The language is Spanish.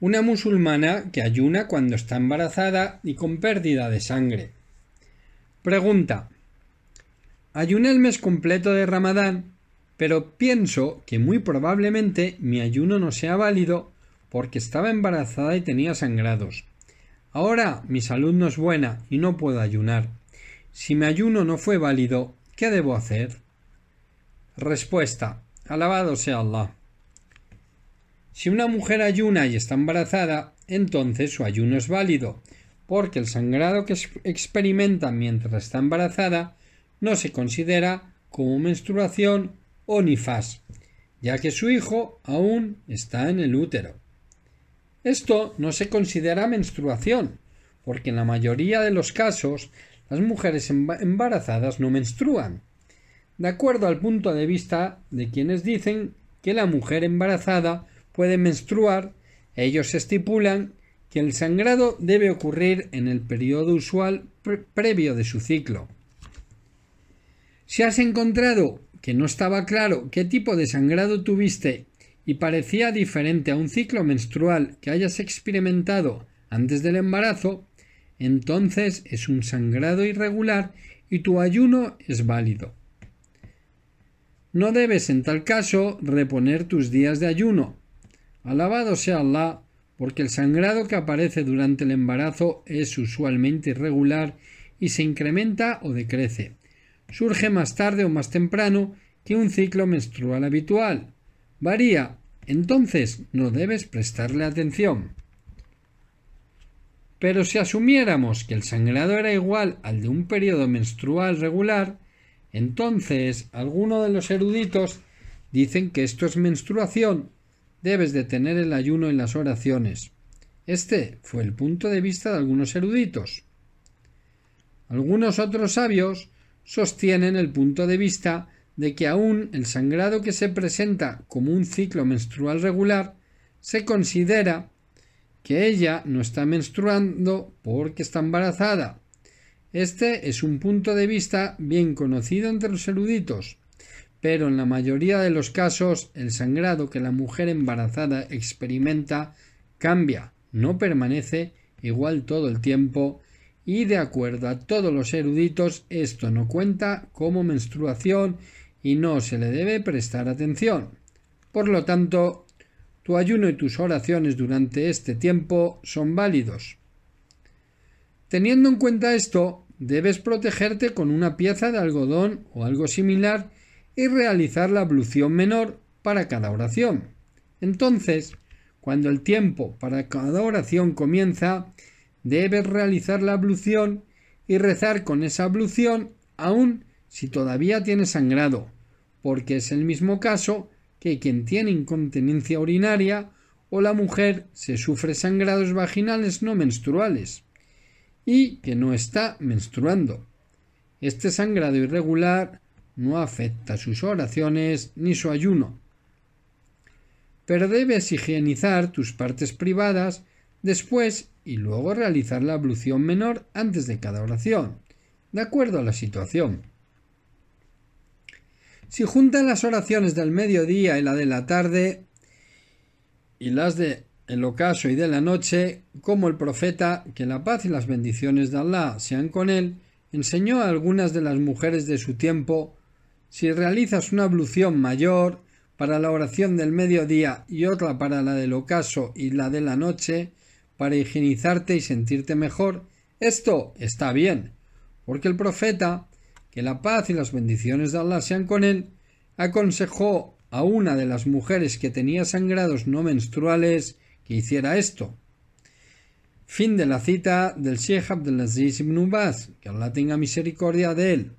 una musulmana que ayuna cuando está embarazada y con pérdida de sangre. Pregunta. Ayuné el mes completo de Ramadán, pero pienso que muy probablemente mi ayuno no sea válido porque estaba embarazada y tenía sangrados. Ahora mi salud no es buena y no puedo ayunar. Si mi ayuno no fue válido, ¿qué debo hacer? Respuesta. Alabado sea Allah. Si una mujer ayuna y está embarazada, entonces su ayuno es válido, porque el sangrado que experimenta mientras está embarazada no se considera como menstruación o nifas, ya que su hijo aún está en el útero. Esto no se considera menstruación, porque en la mayoría de los casos las mujeres embarazadas no menstruan, de acuerdo al punto de vista de quienes dicen que la mujer embarazada puede menstruar, ellos estipulan que el sangrado debe ocurrir en el periodo usual previo de su ciclo. Si has encontrado que no estaba claro qué tipo de sangrado tuviste y parecía diferente a un ciclo menstrual que hayas experimentado antes del embarazo, entonces es un sangrado irregular y tu ayuno es válido. No debes en tal caso reponer tus días de ayuno, Alabado sea Allah, porque el sangrado que aparece durante el embarazo es usualmente irregular y se incrementa o decrece. Surge más tarde o más temprano que un ciclo menstrual habitual. Varía, entonces no debes prestarle atención. Pero si asumiéramos que el sangrado era igual al de un periodo menstrual regular, entonces algunos de los eruditos dicen que esto es menstruación debes tener el ayuno en las oraciones. Este fue el punto de vista de algunos eruditos. Algunos otros sabios sostienen el punto de vista de que aún el sangrado que se presenta como un ciclo menstrual regular se considera que ella no está menstruando porque está embarazada. Este es un punto de vista bien conocido entre los eruditos, pero en la mayoría de los casos el sangrado que la mujer embarazada experimenta cambia, no permanece igual todo el tiempo y de acuerdo a todos los eruditos esto no cuenta como menstruación y no se le debe prestar atención. Por lo tanto, tu ayuno y tus oraciones durante este tiempo son válidos. Teniendo en cuenta esto, debes protegerte con una pieza de algodón o algo similar y realizar la ablución menor para cada oración. Entonces, cuando el tiempo para cada oración comienza, debes realizar la ablución y rezar con esa ablución aún si todavía tiene sangrado, porque es el mismo caso que quien tiene incontinencia urinaria o la mujer se sufre sangrados vaginales no menstruales y que no está menstruando. Este sangrado irregular no afecta sus oraciones ni su ayuno. Pero debes higienizar tus partes privadas después y luego realizar la ablución menor antes de cada oración, de acuerdo a la situación. Si juntan las oraciones del mediodía y la de la tarde y las de el ocaso y de la noche, como el profeta, que la paz y las bendiciones de Allah sean con él, enseñó a algunas de las mujeres de su tiempo si realizas una ablución mayor para la oración del mediodía y otra para la del ocaso y la de la noche, para higienizarte y sentirte mejor, esto está bien, porque el profeta, que la paz y las bendiciones de Allah sean con él, aconsejó a una de las mujeres que tenía sangrados no menstruales que hiciera esto. Fin de la cita del Sheikh Abdelaziz ibn Baz, que Allah tenga misericordia de él.